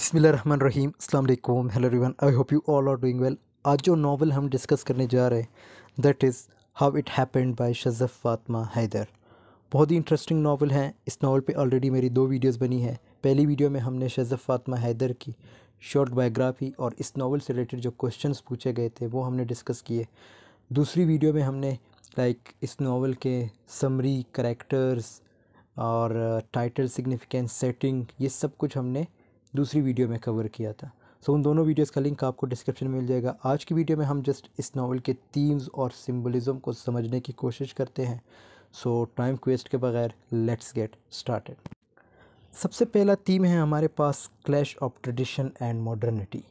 बसमिल्ल रहीम अल्लाम hello everyone I hope you all are doing well आज जो नावल हम डिस्कस करने जा रहे हैं that is how it happened by Shazaf Fatima Haider बहुत ही इंटरेस्टिंग नावल है इस नावल पे ऑलरेडी मेरी दो वीडियोस बनी है पहली वीडियो में हमने शजफ़ फातमा हैदर की शॉर्ट बायोग्राफी और इस नावल से रिलेटेड जो क्वेश्चन पूछे गए थे वो हमने डिस्कस किए दूसरी वीडियो में हमने लाइक इस नावल के समरी करेक्टर्स और टाइटल सिग्निफिकेंस सेटिंग ये सब कुछ हमने दूसरी वीडियो में कवर किया था सो so, उन दोनों वीडियोस का लिंक आपको डिस्क्रिप्शन में मिल जाएगा आज की वीडियो में हम जस्ट इस नावल के थीम्स और सिम्बलिज़म को समझने की कोशिश करते हैं सो टाइम क्वेस्ट के बगैर लेट्स गेट स्टार्टेड सबसे पहला थीम है हमारे पास clash of tradition and modernity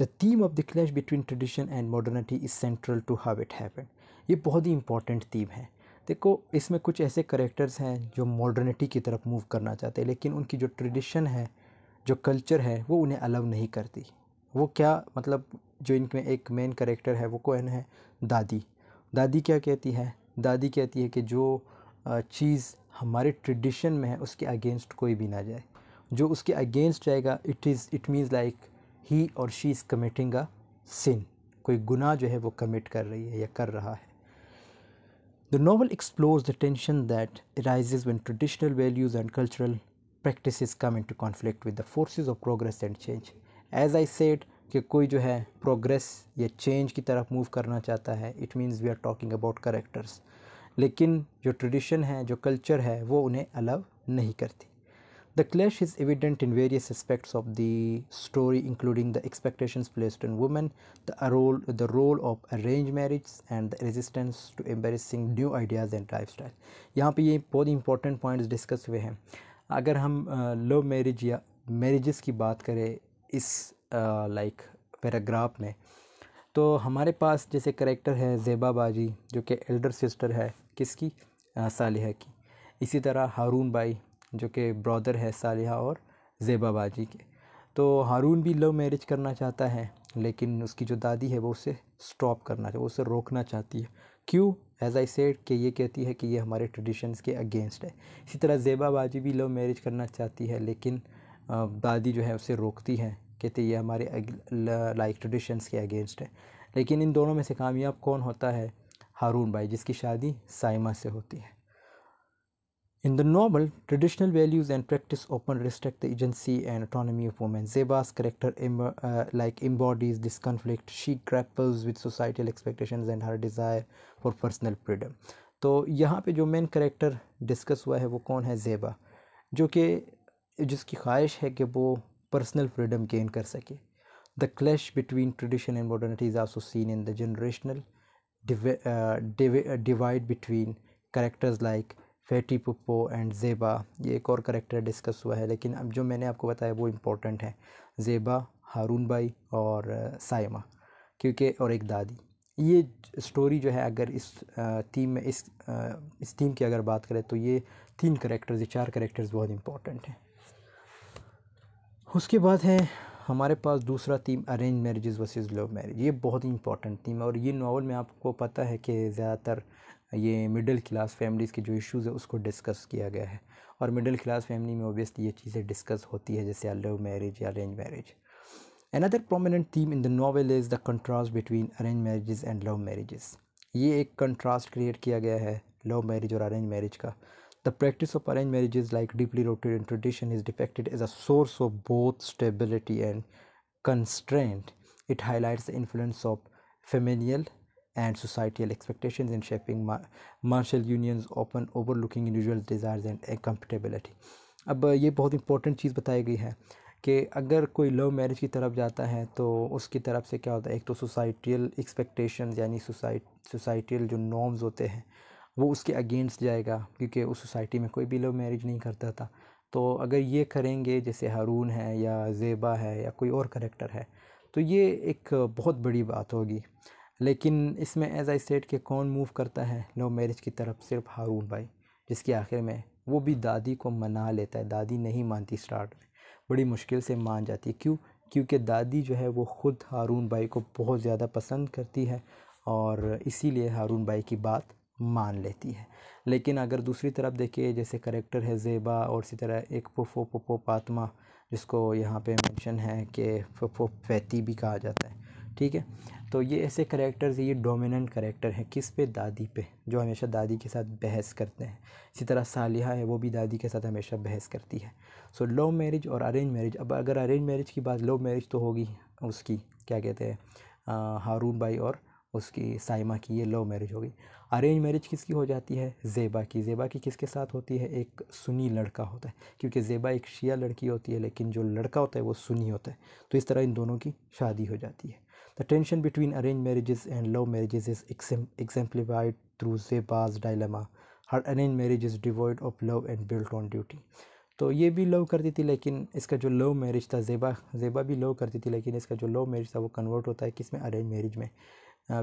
the theme of the clash between tradition and modernity is central to how it happen ये बहुत ही इंपॉर्टेंट थीम है देखो इसमें कुछ ऐसे करेक्टर्स हैं जो मॉडर्निटी की तरफ मूव करना चाहते हैं लेकिन उनकी जो ट्रेडिशन है जो कल्चर है वो उन्हें अलाउ नहीं करती वो क्या मतलब जो इनमें एक मेन करेक्टर है वो कौन है दादी दादी क्या कहती है दादी कहती है कि जो चीज़ हमारे ट्रेडिशन में है उसके अगेंस्ट कोई भी ना जाए जो उसके अगेंस्ट जाएगा it is it means like he और she is committing a sin कोई गुनाह जो है वो कमिट कर रही है या कर रहा है the novel explores the tension that raises when traditional values and cultural practices come into conflict with the forces of progress and change as I said कि कोई जो है प्रोग्रेस या चेंज की तरफ मूव करना चाहता है it means we are talking about characters लेकिन जो ट्रेडिशन है जो कल्चर है वो उन्हें अलाव नहीं करती the clash is evident in various aspects of the story including the expectations placed in women the role the role of arrange marriage and the resistance to embracing new ideas and lifestyle यहाँ पर ये बहुत ही important points discuss हुए हैं अगर हम love marriage या marriage की बात करें इस लाइक पैराग्राफ में तो हमारे पास जैसे करेक्टर है जेबा बाजी जो कि एल्डर सिस्टर है किसकी साल की इसी तरह हारून बाई जो कि ब्रदर है साल और जेबा बाजी के तो हारून भी लव मैरिज करना चाहता है लेकिन उसकी जो दादी है वो उसे स्टॉप करना चाहिए उसे रोकना चाहती है क्यों एज़ आई सेड कि ये कहती है कि ये हमारे ट्रेडिशंस के अगेंस्ट है इसी तरह जेबा बाजी भी लव मैरिज करना चाहती है लेकिन दादी जो है उसे रोकती है कहते ये हमारे लाइक ट्रेडिशंस के अगेंस्ट है लेकिन इन दोनों में से कामयाब कौन होता है हारून भाई जिसकी शादी साइमा से होती है In the normal, traditional values and practice often restrict the agency and autonomy of women. Zeba's character Im uh, like embodies this conflict. She grapples with societal expectations and her desire for personal freedom. तो यहाँ पे जो main character discuss हुआ है वो कौन है जेबा जो कि जिसकी ख्वाहिश है कि वो पर्सनल फ्रीडम गेन कर सके the clash between tradition and modernity is also seen in the generational divide between characters like fatty Phuppo and Zeba ये एक और करेक्टर डिस्कस हुआ है लेकिन अब जो मैंने आपको बताया वो इम्पोर्टेंट है ज़ेबा हारून भाई और साइमा uh, क्योंकि और एक दादी ये स्टोरी जो है अगर इस टीम uh, में इस uh, इस टीम की अगर बात करें तो ये तीन करेक्टर्स ये चार करेक्टर्स बहुत इम्पोर्टेंट हैं उसके बाद है हमारे पास दूसरा theme arrange marriage versus love marriage ये बहुत ही इंपॉर्टेंट थीम है और ये नावल में आपको पता है कि ज़्यादातर ये मिडिल क्लास फैमिलीज़ के जो इश्यूज़ है उसको डिस्कस किया गया है और मिडिल क्लास फैमिली में ऑब्वियसली ये चीज़ें डिस्कस होती है जैसे लव मैरिज या arrange marriage another prominent theme in the novel is the contrast between arrange marriage and love marriage ये एक कंट्रास्ट क्रिएट किया गया है लव मैरिज और अरेंज मैरिज का the practice of arrange marriage like deeply rooted in tradition is depicted as a source of both stability and constraint it highlights the influence of familial and societal expectations in shaping martial unions often overlooking individual desires and compatibility अब ये बहुत important चीज़ बताई गई है कि अगर कोई love marriage की तरफ जाता है तो उसकी तरफ से क्या होता है एक तो सोसाइटियल एक्सपेक्टेशन यानी सोसाइट सोसाइटियल जो नॉर्म्स होते हैं वो उसके अगेंस्ट जाएगा क्योंकि उस सोसाइटी में कोई भी लव मैरिज नहीं करता था तो अगर ये करेंगे जैसे हारून है या जेबा है या कोई और करेक्टर है तो ये एक बहुत बड़ी बात होगी लेकिन इसमें एज आई स्टेट के कौन मूव करता है लव मैरिज की तरफ सिर्फ हारून भाई जिसके आखिर में वो भी दादी को मना लेता है दादी नहीं मानती स्टार्ट में बड़ी मुश्किल से मान जाती है क्यों क्योंकि दादी जो है वो ख़ुद हारून भाई को बहुत ज़्यादा पसंद करती है और इसीलिए हारून भाई की बात मान लेती है लेकिन अगर दूसरी तरफ देखिए जैसे करेक्टर है जेबा और इसी तरह एक पुफो पुफो पातमा जिसको यहाँ पे मेंशन है कि फुफो फैती भी कहा जाता है ठीक है तो ये ऐसे करेक्टर्स ये डोमिनेंट करेक्टर हैं किस पे दादी पे जो हमेशा दादी के साथ बहस करते हैं इसी तरह सालिहा है वो भी दादी के साथ हमेशा बहस करती है सो लव मैरिज और अरेंज मैरिज अब अगर अरेंज मैरिज की बात लव मैरिज तो होगी उसकी क्या कहते हैं हारून भाई और उसकी साइमा की ये लव मैरिज होगी अरेंज मैरिज किसकी हो जाती है जेबा की जेबा की किसके साथ होती है एक सुनी लड़का होता है क्योंकि जेबा एक शिया लड़की होती है लेकिन जो लड़का होता है वो सुनी होता है तो इस तरह इन दोनों की शादी हो जाती है The tension between arranged marriages and love marriages is exem- exemplified through Zeba's dilemma. Her arranged marriage is devoid of love and built on duty. तो ये भी लव करती थी लेकिन इसका जो लव मैरिज था जेबा जेबा भी लव करती थी लेकिन इसका जो लव मैरिज था वो कन्वर्ट होता है किसमें अरेंज मैरिज में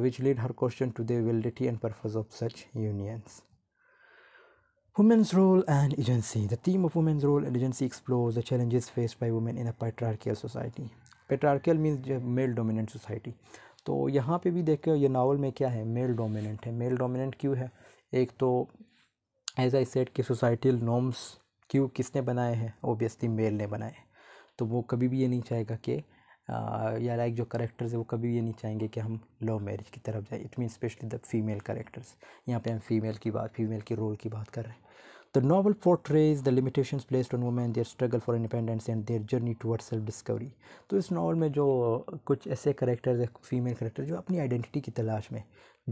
which lead her question to the validity and purpose of such unions women's role and agency the theme of women's role and agency explore the challenges faced by women in a patriarchal society patriarchal means male dominant society तो यहाँ पे भी हो ये novel में क्या है male dominant है मेल डोमिनेंट क्यों है एक तो एज आई सेट कि सोसाइटल नॉर्म्स क्यों किसने बनाए हैं ओबियसली मेल ने बनाए तो वो कभी भी ये नहीं चाहेगा कि या लाइक जो करेक्टर्स है वो कभी भी ये नहीं चाहेंगे कि हम लव मैरिज की तरफ जाएँ it mean specially the female characters यहाँ पे हम फीमेल की बात फीमेल के रोल की बात कर रहे हैं The novel portrays the limitations placed on women, their struggle for independence and their journey towards self discovery तो इस नावल में जो कुछ ऐसे करेक्टर्स है फीमेल करेक्टर जो अपनी आइडेंटिटी की तलाश में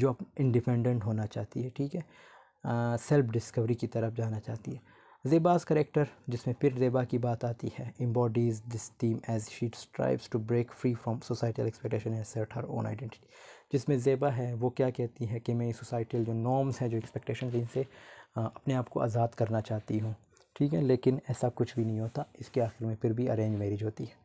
जो अप इंडिपेंडेंट होना चाहती है ठीक है सेल्फ डिस्कवरी की तरफ जाना चाहती है जेबाज करेक्टर जिसमें फिर जेबा की बात आती है embodies this theme as she strives to break free from societal expectation and set her own identity जिसमें जेबा है वो क्या कहती है कि मैं सोसाइटल जो नॉर्म्स हैं जो एक्सपेक्टेशन जिनसे अपने आप को आज़ाद करना चाहती हूँ ठीक है लेकिन ऐसा कुछ भी नहीं होता इसके आखिर में फिर भी अरेंज मैरिज होती है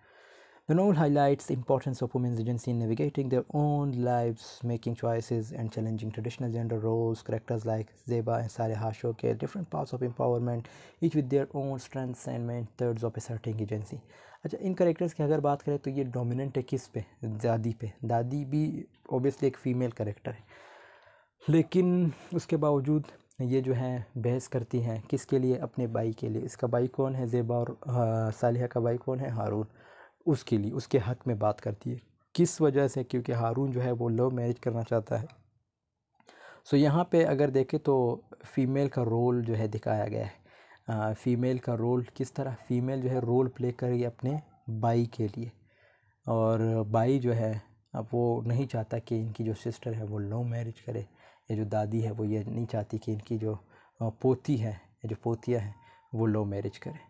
द नोल हाई highlights importance of women's agency in navigating their own life making choice and challenging traditional gender roles characters like Zeba and सारे हाशो के different parts of empowerment each with their own strengths and methods of asserting agency अच्छा इन characters की अगर बात करें तो ये डोमिनेंट है किस पे दादी पे दादी भी ओबियसली एक फीमेल करेक्टर है लेकिन उसके बावजूद ये जो है बहस करती हैं किसके लिए अपने भाई के लिए इसका भाई कौन है ज़ेबा और सालिहा का भाई कौन है हारून उसके लिए उसके हक़ में बात करती है किस वजह से क्योंकि हारून जो है वो लव मैरिज करना चाहता है सो यहाँ पे अगर देखें तो फ़ीमेल का रोल जो है दिखाया गया है फ़ीमेल का रोल किस तरह फ़ीमेल जो है रोल प्ले कर रही है अपने बाई के लिए और बाई जो है अब वो नहीं चाहता कि इनकी जो सिस्टर है वो लव मैरिज करे ये जो दादी है वो ये नहीं चाहती कि इनकी जो पोती है जो पोतियाँ हैं वो लो मैरिज करें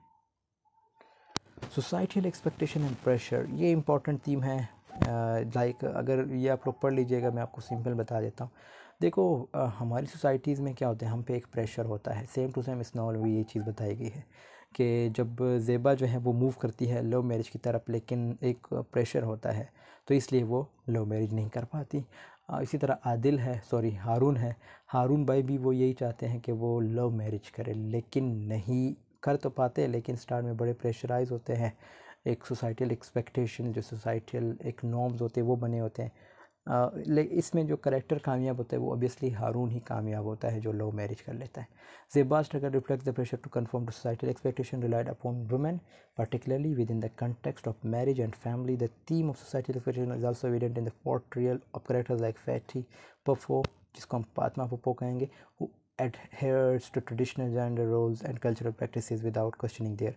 सोसाइटियल एक्सपेक्टेशन एंड प्रेशर ये इम्पोर्टेंट थीम है लाइक अगर ये आप लोग पढ़ लीजिएगा मैं आपको सिंपल बता देता हूँ देखो आ, हमारी सोसाइटीज़ में क्या होता है हम पे एक प्रेशर होता है सेम टू सेम इस नावल में ये चीज़ बताई गई है कि जब जेबा जो है वो मूव करती है लव मैरिज की तरफ लेकिन एक प्रेशर होता है तो इसलिए वो लव मैरिज नहीं कर पाती इसी तरह आदिल है सॉरी हारून है हारून भाई भी वो यही चाहते हैं कि वो लव मैरिज करें लेकिन नहीं कर तो पाते लेकिन स्टार्ट में बड़े प्रेशराइज होते हैं एक सोसाइटल एक्सपेक्टेशन जो सोसाइटल एक नॉर्म्स होते हैं वो बने होते हैं लेकिन इसमें जो करेक्टर कामयाब होता है वो ऑब्वियसली हारून ही कामयाब होता है जो लव मैरिज कर लेता है Zeba struggle reflect the pressure to conform to society expectation relied upon women particularly within the context of marriage and family the theme of society expectation is also evident in the portrayal of character like fatty Phuppo जिसको हम पात्मा पपो कहेंगे who adheres to traditional gender roles and cultural practice without questioning their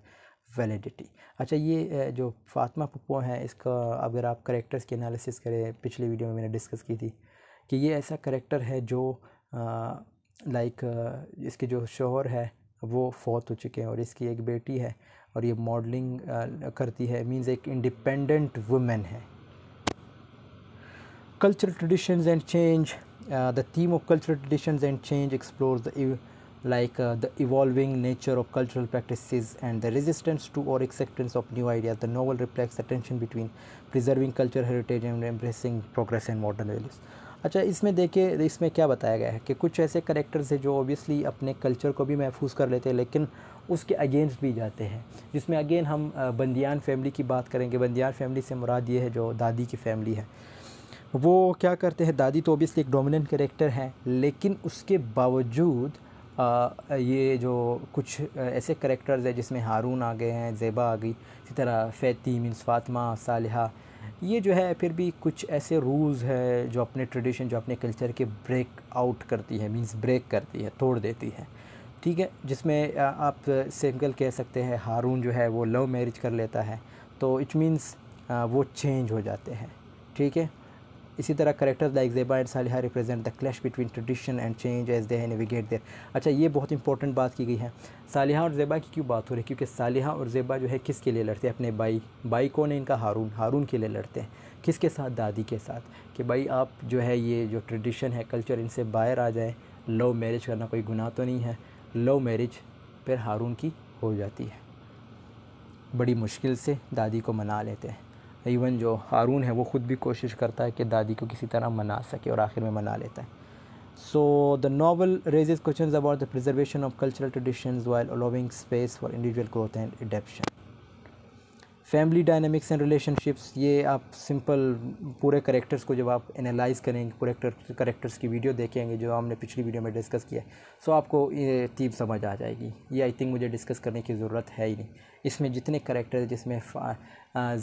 validity अच्छा ये जो फातमा पप्पो हैं इसका अगर आप करेक्टर्स की एनालिसिस करें पिछली वीडियो में मैंने डिस्कस की थी कि ये ऐसा करेक्टर है जो लाइक इसके जो शोहर है वो फौत हो चुके हैं और इसकी एक बेटी है और ये मॉडलिंग करती है मींस एक इंडिपेंडेंट वुमेन है cultural traditions and change the theme of cultural traditions and change explore the like uh, the evolving nature of cultural practices and the resistance to or acceptance of new ideas. The novel reflects the tension between preserving cultural heritage and embracing progress and modern values. अच्छा इसमें देखिए इसमें क्या बताया गया है कि कुछ ऐसे करेक्टर्स हैं जो ऑब्वियसली अपने कल्चर को भी महफूज कर लेते हैं लेकिन उसके अगेंस्ट भी जाते हैं जिसमें अगेन हम बंदियान फैमिली की बात करेंगे बंदियान फैमिली से मुराद ये है जो दादी की फैमिली है वो क्या करते हैं दादी तो ऑब्वियसली एक डोमिनेंट करेक्टर हैं लेकिन उसके बावजूद ये जो कुछ ऐसे करेक्टर्स है जिसमें हारून आ गए हैं ज़ेबा आ गई इसी तरह फ़ैती मिनस फातमा साल ये जो है फिर भी कुछ ऐसे रूल्स है जो अपने ट्रेडिशन जो अपने कल्चर के ब्रेक आउट करती है मींस ब्रेक करती है तोड़ देती है ठीक है जिसमें आप सिंगल कह सकते हैं हारून जो है वो लव मैरिज कर लेता है तो इट मीन्स वो चेंज हो जाते हैं ठीक है इसी तरह character like Zeba and Saliha represent the clash between tradition and change as they navigate their अच्छा ये बहुत इंपॉर्टेंट बात की गई है सालिहा और जेबा की क्यों बात हो रही है क्योंकि सालिहा और जेबा जो है किसके लिए लड़ते हैं अपने भाई भाई कौन है इनका हारून हारून के लिए लड़ते हैं किसके साथ दादी के साथ कि भाई आप जो है ये जो ट्रेडिशन है कल्चर इनसे बाहर आ जाएँ लव मैरिज करना कोई गुनाह तो नहीं है लव मैरिज फिर हारून की हो जाती है बड़ी मुश्किल से दादी को मना लेते हैं इवन जो हारून है वो ख़ुद भी कोशिश करता है कि दादी को किसी तरह मना सके और आखिर में मना लेता है so the novel raises question about the preservation of cultural tradition while allowing space for individual growth and adaptation family dynamics and relationships ये आप सिंपल पूरे करेक्टर्स को जब आप एनालाइज करेंगे पूरे करेक्टर्स की वीडियो देखेंगे जो हमने पिछली वीडियो में डिस्कस किया है सो आपको ये टीम समझ आ जाएगी ये आई थिंक मुझे डिस्कस करने की ज़रूरत है ही नहीं इसमें जितने करेक्टर जिसमें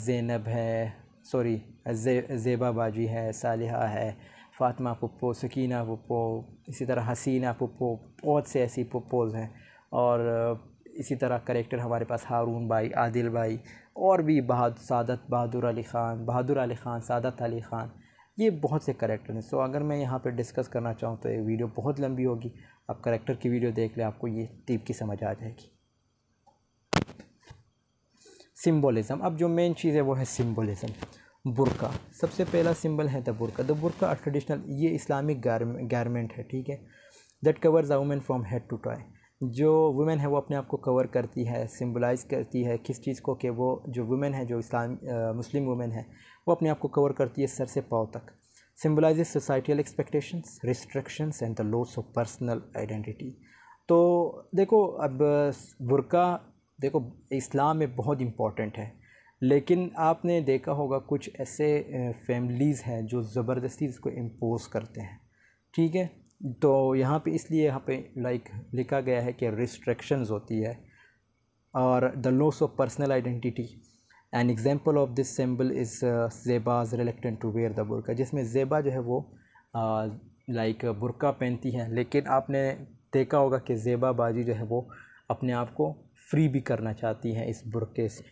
जैनब है सॉरी जे, जेबा बाजी है सालिहा है फ़ातिमा पप्पो सकीना पप्पो इसी तरह हसीना पप्पो बहुत से ऐसी पप्पोज़ हैं और इसी तरह करेक्टर हमारे पास हारून भाई आदिल भाई और भी बहाद सादत बहादुर अली ख़ान बहादुर अली ख़ान सादत अली ख़ान ये बहुत से करेक्टर हैं सो अगर मैं यहाँ पर डिस्कस करना चाहूँ तो ये वीडियो बहुत लंबी होगी आप करेक्टर की वीडियो देख लें आपको ये टीप की समझ आ जाएगी सिम्बोलिज़म अब जो मेन चीज़ है वो है सिम्बोलिज़म बुरका सबसे पहला सिंबल है the burqa the burqa a traditional ये इस्लामिक गारमेंट है ठीक है that covers a women from head to toe जो वुमेन है वो अपने आप को कवर करती है सिम्बलाइज़ करती है किस चीज़ को कि वो जो वुमेन है जो इस्लाम मुस्लिम वुमेन है वो अपने आप को कवर करती है सर से पाँव तक symbolize societal expectations restrictions and the loss of personal identity तो देखो अब बुरका देखो इस्लाम में बहुत इम्पॉर्टेंट है लेकिन आपने देखा होगा कुछ ऐसे फैमिलीज़ हैं जो ज़बरदस्ती इसको इम्पोज़ करते हैं ठीक है तो यहाँ पे इसलिए यहाँ पे लाइक लिखा गया है कि रिस्ट्रिक्शंस होती है और the loss of personal identity an example of this symbol is Zeba's reluctant to wear the burqa जिसमें जेबा जो है वो लाइक uh, बुरका पहनती हैं लेकिन आपने देखा होगा कि जेबा बाजी जो है वो अपने आप को फ्री भी करना चाहती हैं इस बुरके से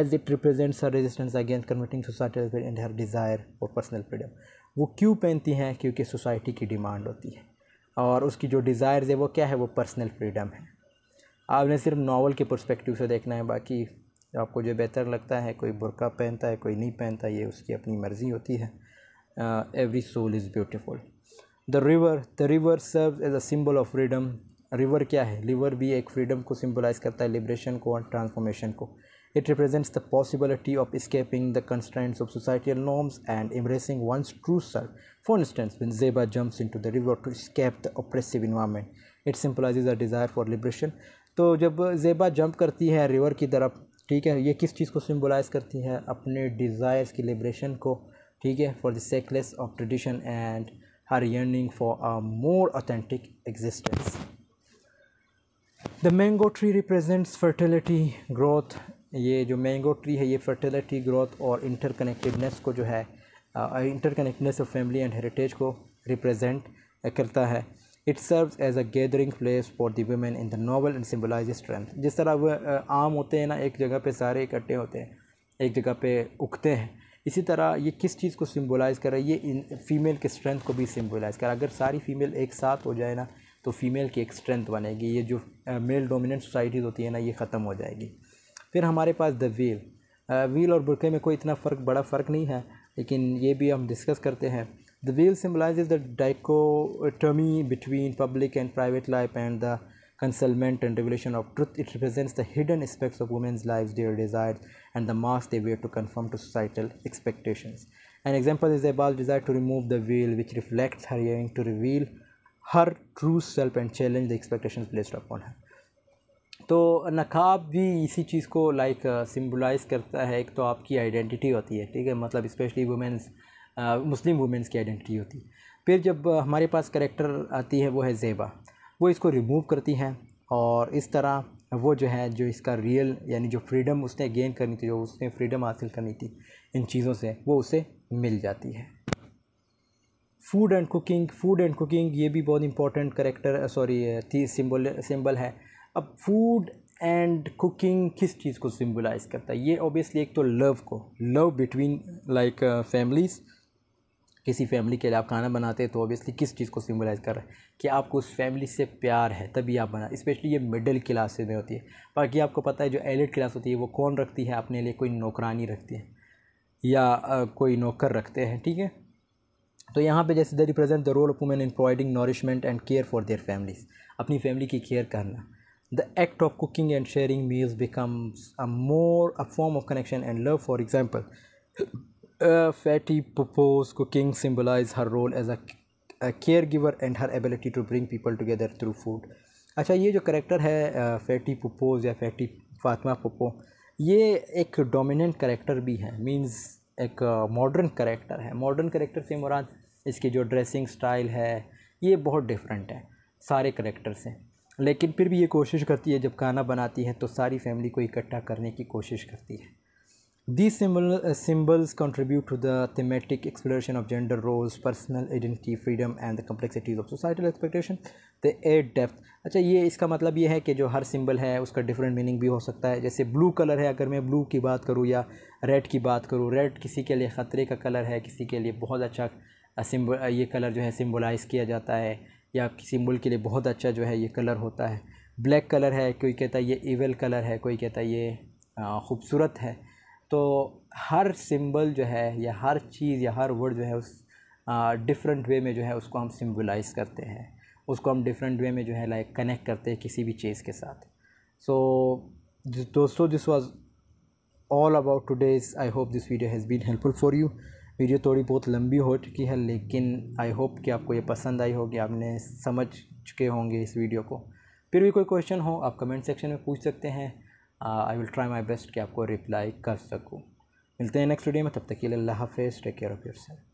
as it represents a resistance against converting society and her desire for personal freedom वो क्यों पहनती हैं क्योंकि सोसाइटी की डिमांड होती है और उसकी जो डिज़ायर्स है वो क्या है वो पर्सनल फ्रीडम है आपने सिर्फ नावल के परस्पेक्टिव से देखना है बाकी आपको जो बेहतर लगता है कोई बुरका पहनता है कोई नहीं पहनता ये उसकी अपनी मर्ज़ी होती है every soul is beautiful the river the river serve as a symbol of freedom river क्या है रिवर भी एक फ्रीडम को सिम्बलाइज़ करता है लिब्रेशन को और ट्रांसफॉर्मेशन को It represents the possibility of escaping the constraints of societal norms and embracing one's true self. For instance, when Zeba jumps into the river to escape the oppressive environment, it symbolizes a desire for liberation. तो जब जेबा jump करती है river की तरफ ठीक है ये किस चीज़ को सिम्बोलाइज़ करती है अपने डिज़ायर्स की लिब्रेशन को ठीक है for the shackles of tradition and her yearning for a more authentic existence the mango tree represents fertility growth ये जो मैंगो ट्री है ये फर्टिलिटी ग्रोथ और इंटरकनेक्टेडनेस को जो है interconnectedness of family and heritage को रिप्रेजेंट uh, करता है it serves as a gathering place for the women in the novel and symbolize strength जिस तरह वो uh, आम होते हैं ना एक जगह पे सारे इकट्ठे होते हैं एक जगह पे उगते हैं इसी तरह ये किस चीज़ को सिम्बोलाइज़ कर रहा है ये इन फीमेल के स्ट्रेंथ को भी सिम्बोलाइज़ कर अगर सारी फीमेल एक साथ हो जाए ना तो फीमेल की एक स्ट्रेंथ बनेगी ये जो मेल डोमिनेंट सोसाइटीज़ होती है ना ये ख़त्म हो जाएगी फिर हमारे पास द व्हील व्हील और बुरके में कोई इतना फ़र्क बड़ा फ़र्क नहीं है लेकिन ये भी हम डिस्कस करते हैं the veil symbolize the dichotomy between public and private life and the concealment and regulation of truth it represents the hidden aspects of women's life their desire and the masks they wear to conform to societal expectation an example is अबाल desire to remove the veil which reflects her yearning to reveal her true self and challenge the expectation placed upon है तो नकाब भी इसी चीज़ को like symbolise uh, करता है एक तो आपकी आइडेंटिटी होती है ठीक है मतलब स्पेशली वुमेंस मुस्लिम वुमेंस की आइडेंटिटी होती है फिर जब uh, हमारे पास करेक्टर आती है वो है जेबा वो इसको रिमूव करती हैं और इस तरह वो जो है जो इसका रियल यानी जो फ्रीडम उसने गेन करनी थी जो उसने फ्रीडम हासिल करनी थी इन चीज़ों से वो उसे मिल जाती है food and cooking food and cooking ये भी बहुत important character sorry symbol symbol है अब फूड एंड कुकिंग किस चीज़ को सिम्बलाइज़ करता है ये ऑब्वियसली एक तो लव को लव बिटवीन लाइक फैमिलीज़ किसी फैमिली के लिए आप खाना बनाते हैं तो ऑब्वियसली किस चीज़ को सिम्बलाइज़ कर रहे हैं कि आपको उस फैमिली से प्यार है तभी आप बना स्पेशली ये मिडिल क्लास में होती है बाकी आपको पता है जो एलिट क्लास होती है वो कौन रखती है अपने लिए कोई नौकरानी रखती है या आ, कोई नौकर रखते हैं ठीक है तो यहाँ पे जैसे the represent the role of women in providing nourishment and care for their families अपनी फैमिली की केयर करना the act of cooking and sharing meals becomes a more a form of connection and love for example uh, fatty Popo's cooking symbolize her role as a, a caregiver and her ability to bring people together through food अच्छा ये जो character है fatty पपोज या fatty Fatima पपो ये एक dominant character भी है means एक मॉडर्न करेक्टर है मॉडर्न करेक्टर से मुराद इसकी जो ड्रेसिंग स्टाइल है ये बहुत डिफरेंट है सारे करेक्टर से लेकिन फिर भी ये कोशिश करती है जब खाना बनाती है तो सारी फैमिली को इकट्ठा करने की कोशिश करती है the symbol symbols contribute to the thematic exploration of gender roles personal identity freedom and the complexities of societal expectation the at add अच्छा ये इसका मतलब ये है कि जो हर सिंबल है उसका डिफरेंट मीनिंग भी हो सकता है जैसे ब्लू कलर है अगर मैं ब्लू की बात करूँ या रेड की बात करूँ रेड किसी के लिए ख़तरे का कलर है किसी के लिए बहुत अच्छा सिम्बल uh, uh, ये कलर जो है सिम्बलाइज़ किया जाता है या किसी मुल्क के लिए बहुत अच्छा जो है ये कलर होता है ब्लैक कलर है कोई कहता है ये ईवल कलर है कोई कहता है ये ख़ूबसूरत है तो हर सिंबल जो है या हर चीज़ या हर वर्ड जो है उस डिफरेंट वे में जो है उसको हम सिम्बलाइज़ करते हैं उसको हम डिफरेंट वे में जो है लाइक कनेक्ट करते हैं किसी भी चीज़ के साथ सो दोस्तों this was all about today's I hope this video has been helpful for you video थोड़ी बहुत लंबी हो चुकी है लेकिन आई होप कि आपको ये पसंद आई होगी आपने समझ चुके होंगे इस वीडियो को फिर भी कोई क्वेश्चन हो आप कमेंट सेक्शन में पूछ सकते हैं I will try my best कि आपको रिप्लाई कर सकूँ मिलते हैं नेक्स्ट वीडियो में तब तक के लिए अल्लाह हाफिज़ take care of your self